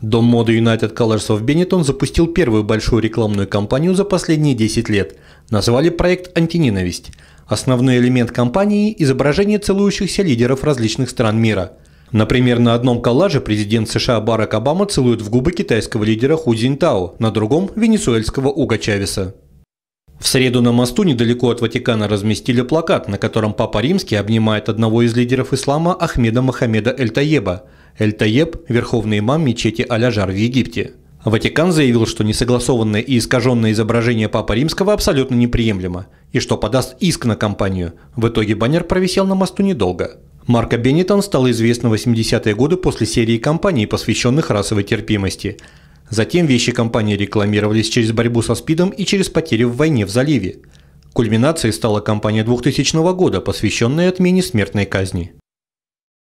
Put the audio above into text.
Дом моды United Colors of Benetton запустил первую большую рекламную кампанию за последние 10 лет. Назвали проект «Антиненависть». Основной элемент кампании – изображение целующихся лидеров различных стран мира. Например, на одном коллаже президент США Барак Обама целует в губы китайского лидера Ху Цзиньтао, на другом – венесуэльского Уга Чавеса. В среду на мосту недалеко от Ватикана разместили плакат, на котором Папа Римский обнимает одного из лидеров ислама Ахмеда Мохаммеда Эль-Таеба – Эль-Таеб – верховный имам мечети Аляжар в Египте. Ватикан заявил, что несогласованное и искаженное изображение Папы Римского абсолютно неприемлемо, и что подаст иск на компанию. В итоге баннер провисел на мосту недолго. Марка Беннитон стала известна в 80-е годы после серии кампаний, посвященных расовой терпимости. Затем вещи компании рекламировались через борьбу со СПИДом и через потери в войне в заливе. Кульминацией стала кампания 2000 года, посвященная отмене смертной казни.